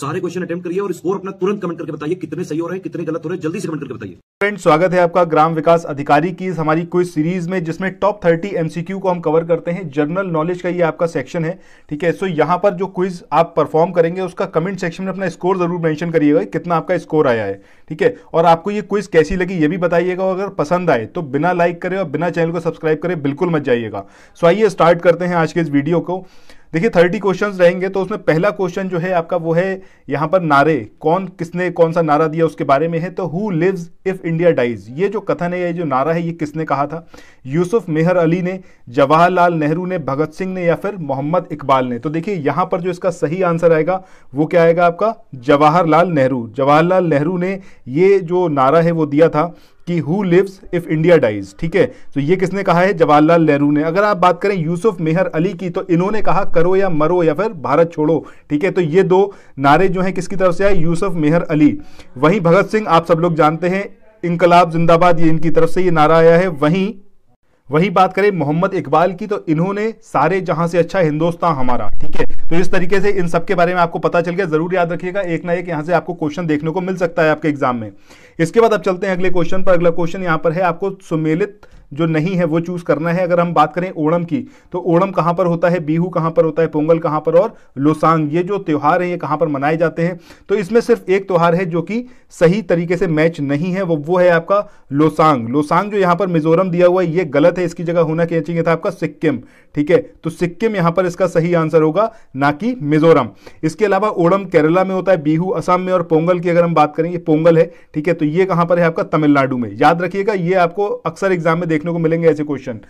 सारे question attempt करिए और स्कोर अपना तुरंत कमेंट करके बताइए कितने सही हो रहे हैं कितने गलत हो रहे हैं जल्दी से कमेंट करके बताइए फ्रेंड स्वागत है आपका ग्राम विकास अधिकारी की इस हमारी कोई सीरीज में जिसमें टॉप थर्टी एमसीक्यू को हम कवर करते हैं जनरल नॉलेज का ये आपका सेक्शन है ठीक है सो यहाँ पर जो क्विज आप परफॉर्म करेंगे उसका कमेंट सेक्शन में अपना स्कोर जरूर मेंशन करिएगा कितना आपका स्कोर आया है ठीक है और आपको ये क्विज कैसी लगी ये भी बताइएगा अगर पसंद आए तो बिना लाइक करे और बिना चैनल को सब्सक्राइब करे बिल्कुल मत जाइएगा सो आइए स्टार्ट करते हैं आज के इस वीडियो को देखिए थर्टी क्वेश्चन रहेंगे तो उसमें पहला क्वेश्चन जो है आपका वो है यहाँ पर नारे कौन किसने कौन सा नारा दिया उसके बारे में है तो who lives if India dies ये जो कथन है ये जो नारा है ये किसने कहा था यूसुफ मेहर अली ने जवाहरलाल नेहरू ने भगत सिंह ने या फिर मोहम्मद इकबाल ने तो देखिए यहाँ पर जो इसका सही आंसर आएगा वो क्या आएगा आपका जवाहरलाल नेहरू जवाहरलाल नेहरू ने ये जो नारा है वो दिया था कि who lives if India dies ठीक है तो ये किसने कहा है जवाहरलाल नेहरू ने अगर आप बात करें यूसुफ मेहर अली की तो इन्होंने कहा करो या मरो या फिर भारत छोड़ो ठीक है तो ये दो नारे जो हैं किसकी तरफ से आए यूसुफ मेहर अली वहीं भगत सिंह आप सब लोग जानते हैं इनकलाब जिंदाबाद ये इनकी तरफ से ये नारा आया है वहीं वही बात करें मोहम्मद इकबाल की तो इन्होंने सारे जहां से अच्छा हिंदुस्तान हमारा ठीक है तो इस तरीके से इन सब के बारे में आपको पता चल गया जरूर याद रखिएगा एक ना एक यहाँ से आपको क्वेश्चन देखने को मिल सकता है आपके एग्जाम में इसके बाद अब चलते हैं अगले क्वेश्चन पर अगला क्वेश्चन यहाँ पर है आपको सुमेलित जो नहीं है वो चूज करना है अगर हम बात करें ओणम की तो ओणम कहाँ पर होता है बीहू कहाँ पर होता है पोंगल कहाँ पर और लोसांग ये जो त्यौहार है ये कहाँ पर मनाए जाते हैं तो इसमें सिर्फ एक त्यौहार है जो कि सही तरीके से मैच नहीं है वो वो है आपका लोसांग लोसांग जो यहाँ पर मिजोरम दिया हुआ है ये गलत है इसकी जगह होना क्या चाहिए था आपका सिक्किम ठीक है तो सिक्किम यहाँ पर इसका सही आंसर होगा ना कि मिजोरम इसके अलावा ओडम केरला में होता है बिहू असम में और पोंगल की अगर हम बात करें ये पोंगल है ठीक है तो ये कहां पर है आपका तमिलनाडु में याद रखिएगा ये आपको अक्सर एग्जाम में देखने को मिलेंगे ऐसे क्वेश्चन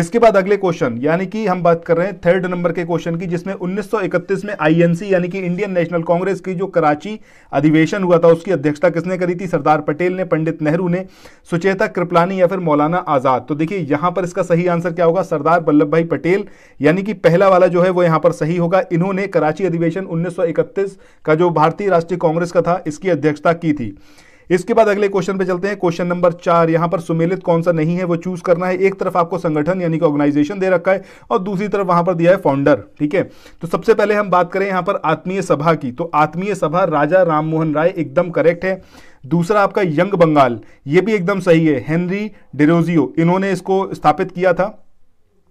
इसके बाद अगले क्वेश्चन यानी कि हम बात कर रहे हैं थर्ड नंबर के क्वेश्चन की जिसमें 1931 में आईएनसी यानी कि इंडियन नेशनल कांग्रेस की जो कराची अधिवेशन हुआ था उसकी अध्यक्षता किसने करी थी सरदार पटेल ने पंडित नेहरू ने सुचेता कृपलानी या फिर मौलाना आजाद तो देखिए यहां पर इसका सही आंसर क्या होगा सरदार वल्लभ भाई पटेल यानी कि पहला वाला जो है वो यहां पर सही होगा इन्होंने कराची अधिवेशन उन्नीस का जो भारतीय राष्ट्रीय कांग्रेस का था इसकी अध्यक्षता की थी इसके बाद अगले क्वेश्चन पे चलते हैं क्वेश्चन नंबर चार यहां पर सुमेलित कौन सा नहीं है वो चूज करना है एक तरफ आपको संगठन यानी कि ऑर्गेनाइजेशन दे रखा है और दूसरी तरफ वहां पर दिया है फाउंडर ठीक है तो सबसे पहले हम बात करें यहां पर आत्मीय सभा की तो आत्मीय सभा राजा राममोहन राय एकदम करेक्ट है दूसरा आपका यंग बंगाल ये भी एकदम सही है हेनरी डेरोजियो इन्होंने इसको स्थापित किया था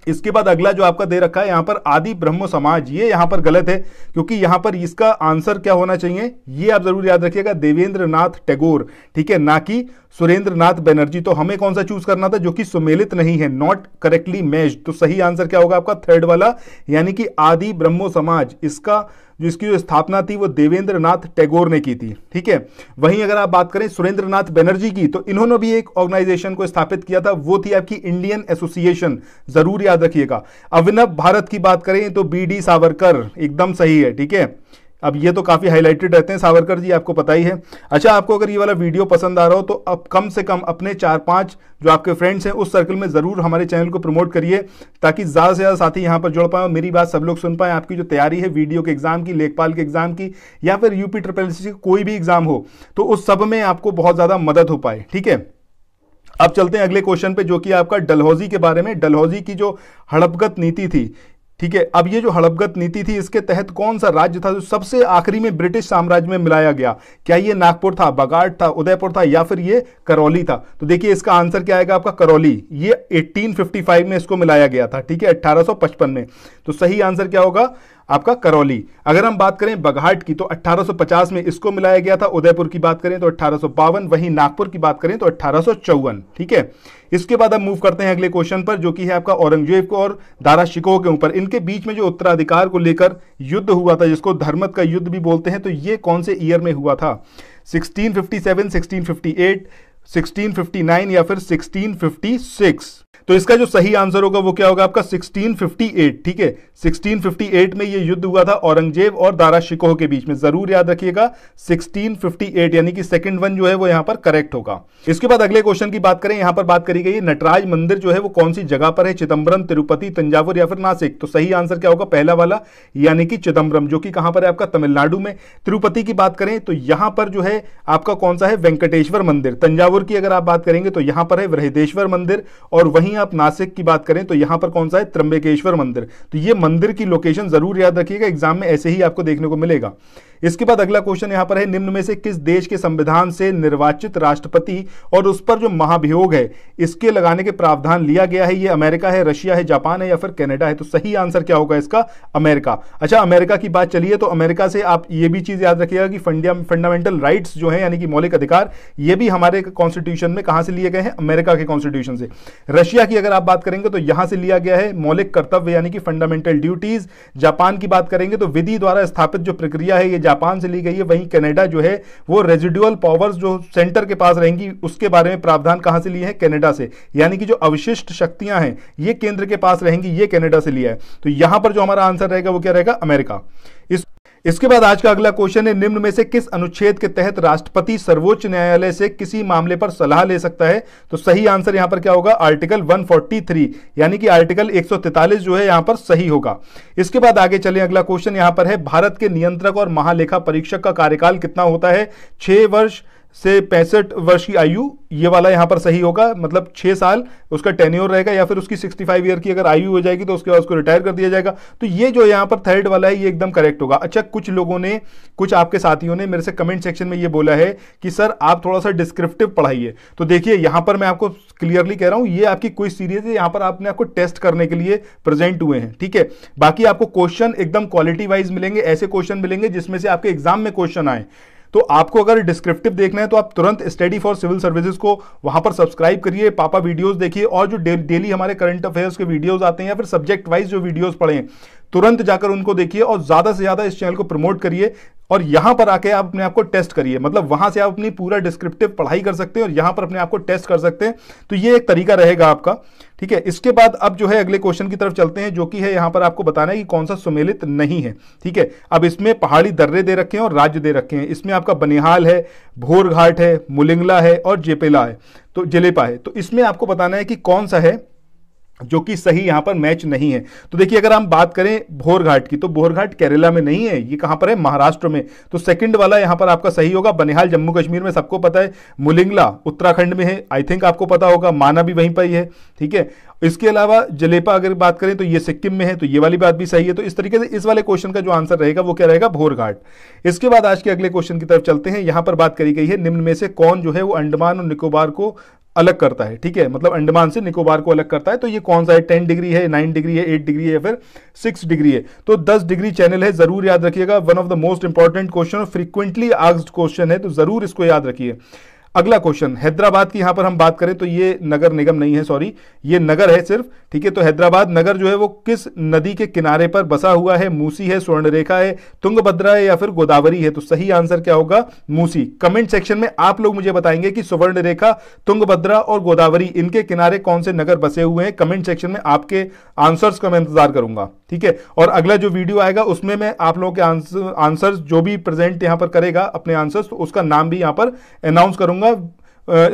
इसके बाद अगला जो आपका दे रखा है यहां पर आदि ब्रह्म समाज ये यहां पर गलत है क्योंकि यहां पर इसका आंसर क्या होना चाहिए ये आप जरूर याद रखिएगा देवेंद्र नाथ टैगोर ठीक है ना कि सुरेंद्र नाथ बैनर्जी तो हमें कौन सा चूज करना था जो कि सुमेलित नहीं है नॉट करेक्टली मैच तो सही आंसर क्या होगा आपका थर्ड वाला यानी कि आदि ब्रह्मो समाज इसका जिसकी जो स्थापना थी वो देवेंद्र नाथ टैगोर ने की थी ठीक है वहीं अगर आप बात करें सुरेंद्र नाथ बैनर्जी की तो इन्होंने भी एक ऑर्गेनाइजेशन को स्थापित किया था वो थी आपकी इंडियन एसोसिएशन जरूर याद रखिएगा अभिनव भारत की बात करें तो बी डी सावरकर एकदम सही है ठीक है अब ये तो काफ़ी हाईलाइटेड रहते हैं सावरकर जी आपको पता ही है अच्छा आपको अगर ये वाला वीडियो पसंद आ रहा हो तो अब कम से कम अपने चार पांच जो आपके फ्रेंड्स हैं उस सर्कल में ज़रूर हमारे चैनल को प्रमोट करिए ताकि ज़्यादा से ज़्यादा साथी यहाँ पर जुड़ पाएँ मेरी बात सब लोग सुन पाएँ आपकी जो तैयारी है वीडियो के एग्ज़ाम की लेखपाल के एग्ज़ाम की या फिर यूपी ट्रिपल सी कोई भी एग्ज़ाम हो तो उस सब में आपको बहुत ज़्यादा मदद हो पाए ठीक है अब चलते हैं अगले क्वेश्चन पे जो कि आपका डलहौजी के बारे में डलहौजी की जो हड़पगत नीति थी ठीक है अब ये जो हड़पगत नीति थी इसके तहत कौन सा राज्य था जो सबसे आखिरी में ब्रिटिश साम्राज्य में मिलाया गया क्या ये नागपुर था बगाड़ था उदयपुर था या फिर ये करौली था तो देखिए इसका आंसर क्या आएगा आपका करौली ये 1855 में इसको मिलाया गया था ठीक है 1855 में तो सही आंसर क्या होगा आपका करौली अगर हम बात करें बघाट की तो 1850 में इसको मिलाया गया था उदयपुर की बात करें तो अठारह वहीं नागपुर की बात करें तो अट्ठारह ठीक है इसके बाद हम मूव करते हैं अगले क्वेश्चन पर जो कि है आपका औरंगजेब को और दारा शिकोह के ऊपर इनके बीच में जो उत्तराधिकार को लेकर युद्ध हुआ था जिसको धर्मत का युद्ध भी बोलते हैं तो ये कौन से ईयर में हुआ था सिक्सटीन फिफ्टी या फिर सिक्सटीन तो इसका जो सही आंसर होगा वो क्या होगा आपका 1658 ठीक है 1658 में ये युद्ध हुआ था औरंगजेब और दारा शिकोह के बीच में जरूर याद रखिएगा 1658 यानी कि सेकंड वन जो है वो यहां पर करेक्ट होगा इसके बाद अगले क्वेश्चन की बात करें यहां पर बात करी गई नटराज मंदिर जो है वो कौन सी जगह पर है चिदम्बरम तिरुपति तंजावुर या फिर नासिक तो सही आंसर क्या होगा पहला वाला यानी कि चिदम्बरम जो कि कहां पर है आपका तमिलनाडु में तिरुपति की बात करें तो यहां पर जो है आपका कौन सा है वेंकटेश्वर मंदिर तंजावुर की अगर आप बात करेंगे तो यहां पर है वृहदेश्वर मंदिर और वहीं आप नासिक की बात करें तो यहां पर कौन सा है त्रंबकेश्वर मंदिर तो ये मंदिर की लोकेशन ज़रूर याद रखिएगा एग्जाम में ऐसे ही आपको देखने को मिलेगा इसके बाद अगला क्वेश्चन यहां पर है निम्न में से किस देश के संविधान से निर्वाचित राष्ट्रपति और उस पर जो महाभियोग है इसके लगाने के प्रावधान लिया गया है ये अमेरिका है रशिया है जापान है या फिर कैनेडा है तो सही आंसर क्या होगा इसका अमेरिका अच्छा अमेरिका की बात चलिए तो अमेरिका से आप ये भी चीज याद रखिएगा कि फंडामेंटल राइट्स जो है यानी कि मौलिक अधिकार ये भी हमारे कॉन्स्टिट्यूशन में कहां से लिए गए हैं अमेरिका के कॉन्स्टिट्यूशन से रशिया की अगर आप बात करेंगे तो यहां से लिया गया है मौलिक कर्तव्य यानी कि फंडामेंटल ड्यूटीज जापान की बात करेंगे तो विधि द्वारा स्थापित जो प्रक्रिया है ये जापान से ली गई है वहीं कनाडा जो है वो रेजिडुअल पावर्स जो सेंटर के पास रहेंगी उसके बारे में प्रावधान कहां से लिए हैं कनाडा से यानी कि जो अवशिष्ट शक्तियां हैं ये केंद्र के पास रहेंगी ये कनाडा से लिया है तो यहां पर जो हमारा आंसर रहेगा वो क्या रहेगा अमेरिका इस इसके बाद आज का अगला क्वेश्चन है निम्न में से किस अनुच्छेद के तहत राष्ट्रपति सर्वोच्च न्यायालय से किसी मामले पर सलाह ले सकता है तो सही आंसर यहां पर क्या होगा आर्टिकल 143 यानी कि आर्टिकल 143 जो है यहां पर सही होगा इसके बाद आगे चले अगला क्वेश्चन यहां पर है भारत के नियंत्रक और महालेखा परीक्षक का कार्यकाल कितना होता है छह वर्ष से पैंसठ वर्ष की आयु ये वाला यहाँ पर सही होगा मतलब छः साल उसका टेन्योर रहेगा या फिर उसकी 65 ईयर की अगर आयु हो जाएगी तो उसके बाद उसको रिटायर कर दिया जाएगा तो ये जो यहाँ पर थर्ड वाला है ये एकदम करेक्ट होगा अच्छा कुछ लोगों ने कुछ आपके साथियों ने मेरे से कमेंट सेक्शन में ये बोला है कि सर आप थोड़ा सा डिस्क्रिप्टिव पढ़ाइए तो देखिए यहाँ पर मैं आपको क्लियरली कह रहा हूँ ये आपकी कोई सीरीज है यहाँ पर आपने आपको टेस्ट करने के लिए प्रेजेंट हुए हैं ठीक है बाकी आपको क्वेश्चन एकदम क्वालिटी वाइज मिलेंगे ऐसे क्वेश्चन मिलेंगे जिसमें से आपके एग्जाम में क्वेश्चन आए तो आपको अगर डिस्क्रिप्टिव देखना है तो आप तुरंत स्टडी फॉर सिविल सर्विसेज को वहां पर सब्सक्राइब करिए पापा वीडियोस देखिए और जो डेली दे, हमारे करंट अफेयर्स के वीडियोस आते हैं या फिर सब्जेक्ट वाइज जो वीडियोस पढ़ें तुरंत जाकर उनको देखिए और ज़्यादा से ज़्यादा इस चैनल को प्रमोट करिए और यहां पर आके आप अपने आप को टेस्ट करिए मतलब वहां से आप अपनी पूरा डिस्क्रिप्टिव पढ़ाई कर सकते हैं और यहां पर अपने आप को टेस्ट कर सकते हैं तो ये एक तरीका रहेगा आपका ठीक है इसके बाद अब जो है अगले क्वेश्चन की तरफ चलते हैं जो कि है यहां पर आपको बताना है कि कौन सा सुमेलित नहीं है ठीक है अब इसमें पहाड़ी दर्रे दे रखे हैं और राज्य दे रखे हैं इसमें आपका बनिहाल है भोरघाट है मुलिंगला है और जेपेला है तो जिलेपा है तो इसमें आपको बताना है कि कौन सा है जो कि सही यहां पर मैच नहीं है तो देखिए अगर हम बात करें भोरघाट की तो भोरघाट केरला में नहीं है ये कहां पर है महाराष्ट्र में तो सेकंड वाला यहां पर आपका सही होगा बनिहाल जम्मू कश्मीर में सबको पता है मुलिंगला उत्तराखंड में है आई थिंक आपको पता होगा माना भी वहीं पर ही है ठीक है इसके अलावा जलेपा अगर बात करें तो ये सिक्किम में है तो ये वाली बात भी सही है तो इस तरीके से इस वाले क्वेश्चन का जो आंसर रहेगा वो क्या रहेगा भोरघाट इसके बाद आज के अगले क्वेश्चन की तरफ चलते हैं यहां पर बात करी गई है निम्न में से कौन जो है वो अंडमान और निकोबार को अलग करता है ठीक है मतलब अंडमान से निकोबार को अलग करता है तो ये कौन सा है टेन डिग्री है नाइन डिग्री है एट डिग्री है फिर सिक्स डिग्री है तो दस डिग्री चैनल है जरूर याद रखिएगा one of the most important question frequently asked question है तो जरूर इसको याद रखिए अगला क्वेश्चन हैदराबाद की यहां पर हम बात करें तो ये नगर निगम नहीं है सॉरी ये नगर है सिर्फ ठीक है तो हैदराबाद नगर जो है वो किस नदी के किनारे पर बसा हुआ है मूसी है स्वर्णरेखा है तुंगभद्रा है या फिर गोदावरी है तो सही आंसर क्या होगा मूसी कमेंट सेक्शन में आप लोग मुझे बताएंगे कि सुवर्णरेखा तुंगभद्रा और गोदावरी इनके किनारे कौन से नगर बसे हुए हैं कमेंट सेक्शन में आपके आंसर्स का मैं इंतजार करूंगा ठीक है और अगला जो वीडियो आएगा उसमें मैं आप लोगों के आंसर जो भी प्रेजेंट यहां पर करेगा अपने आंसर्स तो उसका नाम भी यहां पर अनाउंस करूंगा दूंगा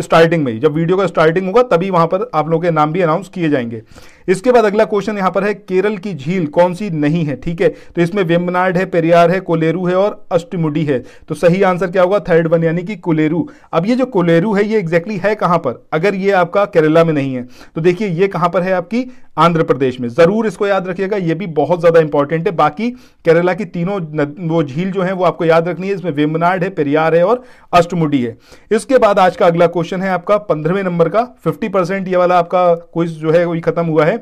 स्टार्टिंग में जब वीडियो का स्टार्टिंग होगा तभी वहां पर आप लोगों के नाम भी अनाउंस किए जाएंगे इसके बाद अगला क्वेश्चन यहां पर है केरल की झील कौन सी नहीं है ठीक है तो इसमें वेम्बनाड है पेरियार है कोलेरू है और अष्टमुडी है तो सही आंसर क्या होगा थर्ड वन यानी कि कोलेरू अब ये जो कोलेरू है ये एग्जैक्टली exactly है कहां पर अगर ये आपका केरला में नहीं है तो देखिए ये कहां पर है आपकी आंध्र प्रदेश में ज़रूर इसको याद रखिएगा ये भी बहुत ज़्यादा इंपॉर्टेंट है बाकी केरला की तीनों वो झील जो है वो आपको याद रखनी है इसमें वेमनाड है पेरियार है और अष्टमुडी है इसके बाद आज का अगला क्वेश्चन है आपका पंद्रहवें नंबर का फिफ्टी ये वाला आपका क्विज जो है वही खत्म हुआ है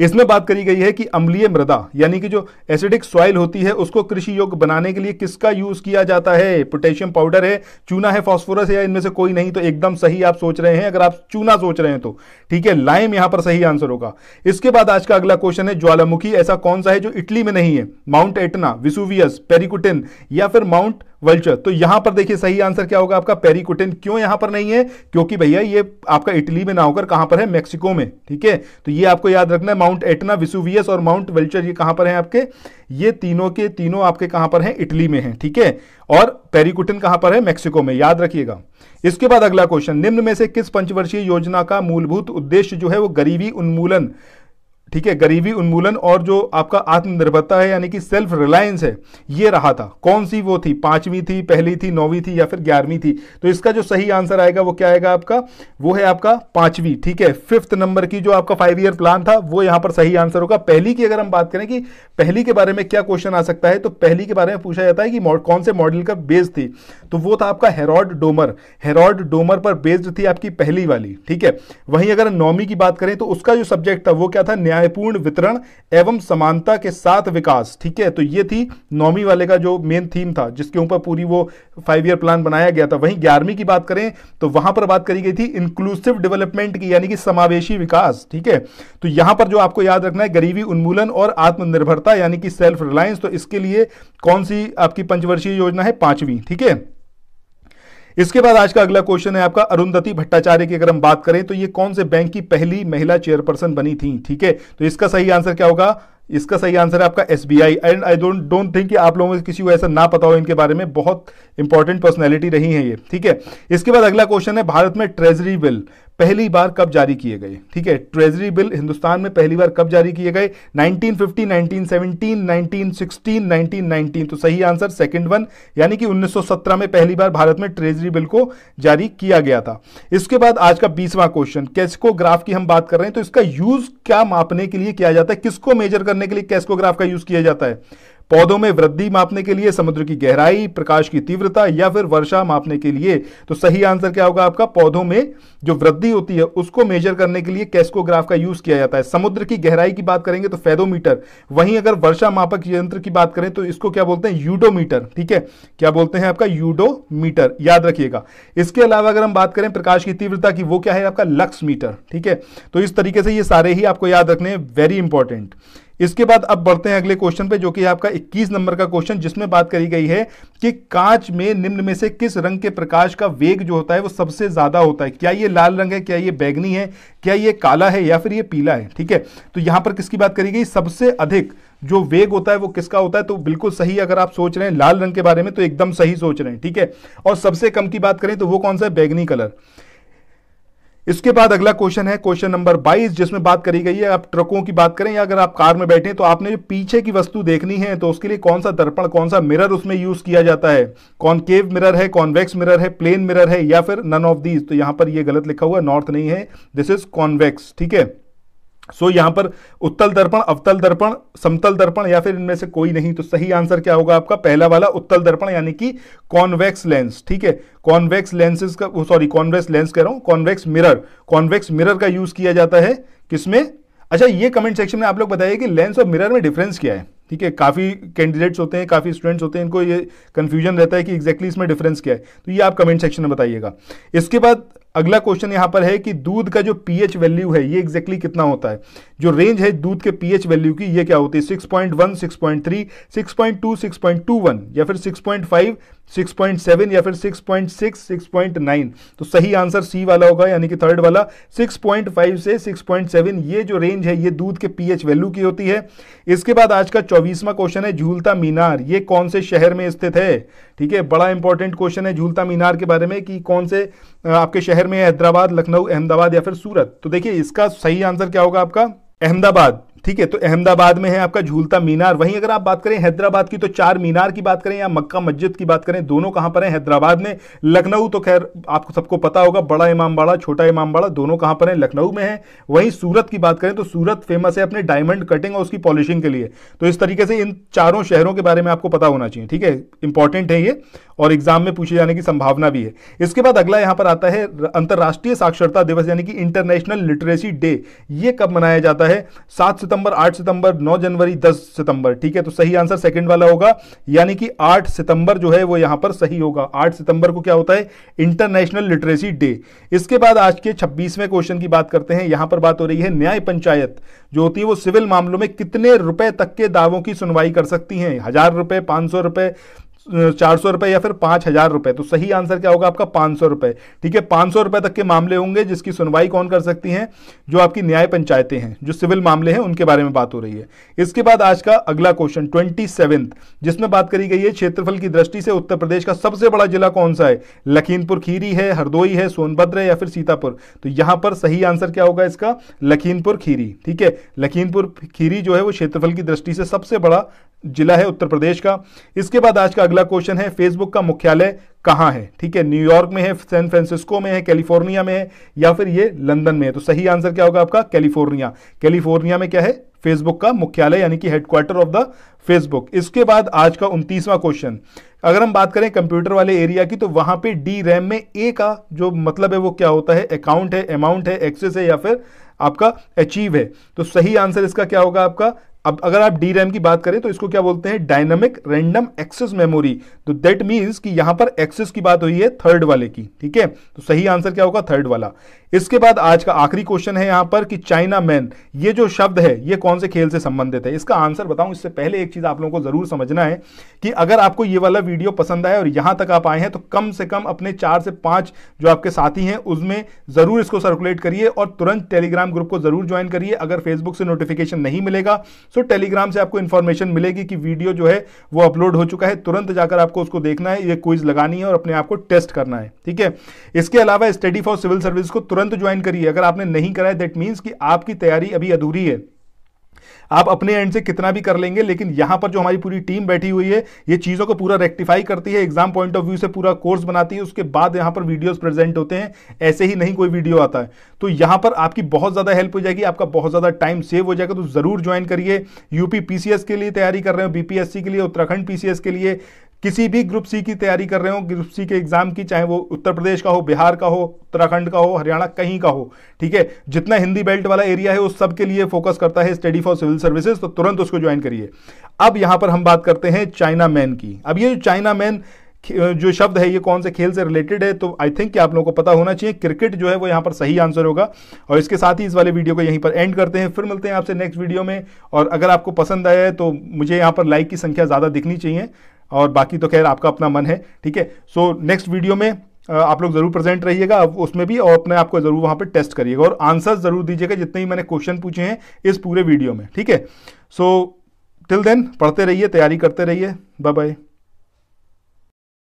इसमें बात करी गई है कि अम्लीय मृदा यानी कि जो एसिडिक सॉइल होती है उसको कृषि योग्य बनाने के लिए किसका यूज किया जाता है पोटेशियम पाउडर है चूना है फॉस्फोरस है या इनमें से कोई नहीं तो एकदम सही आप सोच रहे हैं अगर आप चूना सोच रहे हैं तो ठीक है लाइम यहां पर सही आंसर होगा इसके बाद आज का अगला क्वेश्चन है ज्वालामुखी ऐसा कौन सा है जो इटली में नहीं है माउंट एटना विसुवियस पेरिकुटिन या फिर माउंट वल्चर तो यहां पर देखिए सही आंसर क्या होगा आपका पेरिकुटेन क्यों यहां पर नहीं है क्योंकि भैया ये आपका इटली में ना होकर कहां पर है मेक्सिको में ठीक है तो ये आपको याद रखना है माउंट एटना विसुवियस और माउंट वेल्चर ये कहां पर है आपके ये तीनों के तीनों आपके कहां पर है इटली में है ठीक है और पेरिकुटेन कहां पर है मेक्सिको में याद रखिएगा इसके बाद अगला क्वेश्चन निम्न में से किस पंचवर्षीय योजना का मूलभूत उद्देश्य जो है वो गरीबी उन्मूलन ठीक है गरीबी उन्मूलन और जो आपका आत्मनिर्भरता है यानी कि सेल्फ रिलायंस है ये रहा था कौन सी वो थी पांचवी थी पहली थी नौवीं थी या फिर ग्यारहवीं थी तो इसका जो सही आंसर आएगा वो क्या आएगा आपका वो है आपका पांचवी ठीक है फिफ्थ नंबर की जो आपका फाइव ईयर प्लान था वो यहां पर सही आंसर होगा पहली की अगर हम बात करें कि पहली के बारे में क्या क्वेश्चन आ सकता है तो पहली के बारे में पूछा जाता है कि कौन से मॉडल का बेस थी तो वो था आपका हेरॉड डोमर हेरॉड डोमर पर बेस्ड थी आपकी पहली वाली ठीक है वहीं अगर नौमी की बात करें तो उसका जो सब्जेक्ट था वो क्या था न्यायपूर्ण वितरण एवं समानता के साथ विकास ठीक है तो ये थी नौमी वाले का जो मेन थीम था जिसके ऊपर पूरी वो फाइव ईयर प्लान बनाया गया था वहीं ग्यारहवीं की बात करें तो वहां पर बात करी गई थी इंक्लूसिव डेवलपमेंट की यानी कि समावेशी विकास ठीक है तो यहां पर जो आपको याद रखना है गरीबी उन्मूलन और आत्मनिर्भरता यानी कि सेल्फ रिलायंस तो इसके लिए कौन सी आपकी पंचवर्षीय योजना है पांचवी ठीक है इसके बाद आज का अगला क्वेश्चन है आपका अरुंधति भट्टाचार्य की अगर हम बात करें तो ये कौन से बैंक की पहली महिला चेयरपर्सन बनी थी ठीक है तो इसका सही आंसर क्या होगा इसका सही आंसर है आपका S B I and I don't don't think कि आप लोगों को किसी को ऐसा ना पता हो इनके बारे में बहुत इंपॉर्टेंट पर्सनैलिटी रही है ये ठीक है इसके बाद अगला क्वेश्चन है भारत में ट्रेजरी बिल पहली बार कब जारी किए गए ठीक है ट्रेजरी बिल हिंदुस्तान में पहली बार कब जारी किए गए 1950, 1917, 1916, 1919 तो सही आंसर सेकंड वन यानी कि 1917 में पहली बार भारत में ट्रेजरी बिल को जारी किया गया था इसके बाद आज का बीसवां क्वेश्चन कैस्कोग्राफ की हम बात कर रहे हैं तो इसका यूज क्या मापने के लिए किया जाता है किसको मेजर करने के लिए कैस्कोग्राफ का यूज किया जाता है पौधों में वृद्धि मापने के लिए समुद्र की गहराई प्रकाश की तीव्रता या फिर वर्षा मापने के लिए तो सही आंसर क्या होगा आपका पौधों में जो वृद्धि होती है उसको मेजर करने के लिए कैस्कोग्राफ का यूज किया जाता है समुद्र की गहराई की बात करेंगे तो फेदोमीटर वहीं अगर वर्षा मापक यंत्र की बात करें तो इसको क्या बोलते हैं यूडोमीटर ठीक है क्या बोलते हैं आपका यूडोमीटर याद रखिएगा इसके अलावा अगर हम बात करें प्रकाश की तीव्रता की वो क्या है आपका लक्स मीटर ठीक है तो इस तरीके से ये सारे ही आपको याद रखने वेरी इंपॉर्टेंट इसके बाद अब बढ़ते हैं अगले क्वेश्चन पे जो कि आपका 21 नंबर का क्वेश्चन जिसमें बात करी गई है कि कांच में निम्न में से किस रंग के प्रकाश का वेग जो होता है वो सबसे ज्यादा होता है क्या ये लाल रंग है क्या ये बैगनी है क्या ये काला है या फिर ये पीला है ठीक है तो यहां पर किसकी बात करी गई सबसे अधिक जो वेग होता है वो किसका होता है तो बिल्कुल सही अगर आप सोच रहे हैं लाल रंग के बारे में तो एकदम सही सोच रहे हैं ठीक है और सबसे कम की बात करें तो वो कौन सा है बैगनी कलर इसके बाद अगला क्वेश्चन है क्वेश्चन नंबर 22 जिसमें बात करी गई है आप ट्रकों की बात करें या अगर आप कार में बैठे तो आपने जो पीछे की वस्तु देखनी है तो उसके लिए कौन सा दर्पण कौन सा मिरर उसमें यूज किया जाता है कॉनकेव मिरर है कॉन्वेक्स मिरर है प्लेन मिरर है या फिर नन ऑफ दीज तो यहां पर यह गलत लिखा हुआ नॉर्थ नहीं है दिस इज कॉन्वेक्स ठीक है सो so, यहां पर उत्तल दर्पण अवतल दर्पण समतल दर्पण या फिर इनमें से कोई नहीं तो सही आंसर क्या होगा आपका पहला वाला उत्तल दर्पण यानी कि कॉन्वेक्स लेंस ठीक है कॉन्वेक्स लेंसेज का सॉरी कॉन्वेक्स लेंस कह रहा हूं कॉन्वेक्स मिरर कॉन्वेक्स मिरर का यूज किया जाता है किसमें अच्छा ये कमेंट सेक्शन में आप लोग बताइए कि लेंस और मिरर में डिफरेंस क्या है ठीक है काफ़ी कैंडिडेट्स होते हैं काफ़ी स्टूडेंट्स होते हैं इनको ये कंफ्यूजन रहता है कि एग्जैक्टली exactly इसमें डिफरेंस क्या है तो ये आप कमेंट सेक्शन में बताइएगा इसके बाद अगला क्वेश्चन यहां पर है कि दूध का जो पीएच वैल्यू है ये एग्जैक्टली exactly कितना होता है जो रेंज है दूध के पीएच वैल्यू की ये क्या होती है 6.1, 6.3, 6.2, 6.21 या फिर 6.5, 6.7 या फिर 6.6, 6.9 तो सही आंसर सी वाला होगा यानी कि थर्ड वाला 6.5 से 6.7 ये जो रेंज है ये दूध के पीएच वैल्यू की होती है इसके बाद आज का चौबीसवा क्वेश्चन है झूलता मीनार ये कौन से शहर में स्थित है ठीक है बड़ा इंपॉर्टेंट क्वेश्चन है झूलता मीनार के बारे में कि कौन से आपके शहर शहर में हैदराबाद लखनऊ अहमदाबाद या फिर सूरत तो देखिए इसका सही आंसर क्या होगा आपका अहमदाबाद ठीक है तो अहमदाबाद में है आपका झूलता मीनार वहीं अगर आप बात करें हैदराबाद की तो चार मीनार की बात करें या मक्का मस्जिद की बात करें दोनों कहां पर हैं हैदराबाद में लखनऊ तो खैर आपको सबको पता होगा बड़ा इमाम बाड़ा छोटा इमाम बाड़ा दोनों कहां पर हैं लखनऊ में है वहीं सूरत की बात करें तो सूरत फेमस है अपने डायमंड कटिंग और उसकी पॉलिशिंग के लिए तो इस तरीके से इन चारों शहरों के बारे में आपको पता होना चाहिए ठीक है इंपॉर्टेंट है ये और एग्जाम में पूछे जाने की संभावना भी है इसके बाद अगला यहां पर आता है अंतर्राष्ट्रीय साक्षरता दिवस यानी कि इंटरनेशनल लिटरेसी डे ये कब मनाया जाता है सात सितंबर आठ सितंबर नौ जनवरी दस सितंबर ठीक है तो सही आंसर सेकंड वाला होगा यानी कि आठ सितंबर जो है वो यहां पर सही होगा आठ सितंबर को क्या होता है इंटरनेशनल लिटरेसी डे इसके बाद आज के छब्बीसवें क्वेश्चन की बात करते हैं यहां पर बात हो रही है न्याय पंचायत जो होती है वो सिविल मामलों में कितने रुपए तक के दावों की सुनवाई कर सकती है हजार रुपए पांच सौ रुपए चार सौ रुपए या फिर पांच हज़ार रुपये तो सही आंसर क्या होगा आपका पांच सौ रुपए ठीक है पांच सौ रुपए तक के मामले होंगे जिसकी सुनवाई कौन कर सकती है जो आपकी न्याय पंचायतें हैं जो सिविल मामले हैं उनके बारे में बात हो रही है इसके बाद आज का अगला क्वेश्चन ट्वेंटी जिसमें बात करी गई है क्षेत्रफल की दृष्टि से उत्तर प्रदेश का सबसे बड़ा जिला कौन सा है लखीमपुर खीरी है हरदोई है सोनभद्र है या फिर सीतापुर तो यहां पर सही आंसर क्या होगा इसका लखीमपुर खीरी ठीक है लखीमपुर खीरी जो है वो क्षेत्रफल की दृष्टि से सबसे बड़ा जिला है उत्तर प्रदेश का इसके बाद आज का अगला क्वेश्चन है फेसबुक का मुख्यालय कहाँ है ठीक है न्यूयॉर्क में है सैन फ्रांसिस्को में है कैलिफोर्निया में है या फिर ये लंदन में है तो सही आंसर क्या होगा आपका कैलिफोर्निया कैलिफोर्निया में क्या है फेसबुक का मुख्यालय यानी कि हेडक्वार्टर ऑफ द फेसबुक इसके बाद आज का उनतीसवां क्वेश्चन अगर हम बात करें कंप्यूटर वाले एरिया की तो वहां पे डी रैम में ए का जो मतलब है वो क्या होता है अकाउंट है अमाउंट है एक्सेस है या फिर आपका अचीव है तो सही आंसर इसका क्या होगा आपका अब अगर आप डी रैम की बात करें तो इसको क्या बोलते हैं डायनामिक रैंडम एक्सेस मेमोरी तो दैट मींस कि यहां पर एक्सेस की बात हुई है थर्ड वाले की ठीक है तो सही आंसर क्या होगा थर्ड वाला इसके बाद आज का आखिरी क्वेश्चन है यहां पर कि चाइना मैन ये जो शब्द है ये कौन से खेल से संबंधित है इसका आंसर बताऊं इससे पहले एक चीज आप लोगों को जरूर समझना है कि अगर आपको ये वाला वीडियो पसंद आए और यहां तक आप आए हैं तो कम से कम अपने चार से पांच जो आपके साथी हैं उसमें जरूर इसको सर्कुलेट करिए और तुरंत टेलीग्राम ग्रुप को जरूर ज्वाइन करिए अगर फेसबुक से नोटिफिकेशन नहीं मिलेगा सो टेलीग्राम से आपको इन्फॉर्मेशन मिलेगी कि वीडियो जो है वो अपलोड हो चुका है तुरंत जाकर आपको उसको देखना है ये क्विज लगानी है और अपने आप को टेस्ट करना है ठीक है इसके अलावा स्टडी फॉर सिविल सर्विस को तुरंत ज्वाइन करिए अगर आपने नहीं कराया दैट मीन्स कि आपकी तैयारी अभी अधूरी है आप अपने एंड से कितना भी कर लेंगे लेकिन यहां पर जो हमारी पूरी टीम बैठी हुई है ये चीज़ों को पूरा रेक्टिफाई करती है एग्जाम पॉइंट ऑफ व्यू से पूरा कोर्स बनाती है उसके बाद यहाँ पर वीडियोज प्रेजेंट होते हैं ऐसे ही नहीं कोई वीडियो आता है तो यहाँ पर आपकी बहुत ज़्यादा हेल्प हो जाएगी आपका बहुत ज़्यादा टाइम सेव हो जाएगा तो ज़रूर ज्वाइन करिए यूपी पीसीएस के लिए तैयारी कर रहे हो बीपीएससी के लिए उत्तराखंड पीसीएस के लिए किसी भी ग्रुप सी की तैयारी कर रहे हो ग्रुप सी के एग्जाम की चाहे वो उत्तर प्रदेश का हो बिहार का हो उत्तराखंड का हो हरियाणा कहीं का हो ठीक है जितना हिंदी बेल्ट वाला एरिया है उस सब के लिए फोकस करता है स्टडी फॉर सिविल सर्विसेज तो तुरंत उसको ज्वाइन करिए अब यहां पर हम बात करते हैं चाइना मैन की अब ये चाइना मैन जो शब्द है ये कौन से खेल से रिलेटेड है तो आई थिंक कि आप लोगों को पता होना चाहिए क्रिकेट जो है वो यहाँ पर सही आंसर होगा और इसके साथ ही इस वाले वीडियो को यहीं पर एंड करते हैं फिर मिलते हैं आपसे नेक्स्ट वीडियो में और अगर आपको पसंद आया है तो मुझे यहाँ पर लाइक की संख्या ज़्यादा दिखनी चाहिए और बाकी तो खैर आपका अपना मन है ठीक है सो नेक्स्ट वीडियो में आप लोग जरूर प्रेजेंट रहिएगा उसमें भी और अपने आपको जरूर वहाँ पे टेस्ट करिएगा और आंसर जरूर दीजिएगा जितने ही मैंने क्वेश्चन पूछे हैं इस पूरे वीडियो में ठीक है सो टिल देन पढ़ते रहिए तैयारी करते रहिए बाय बाय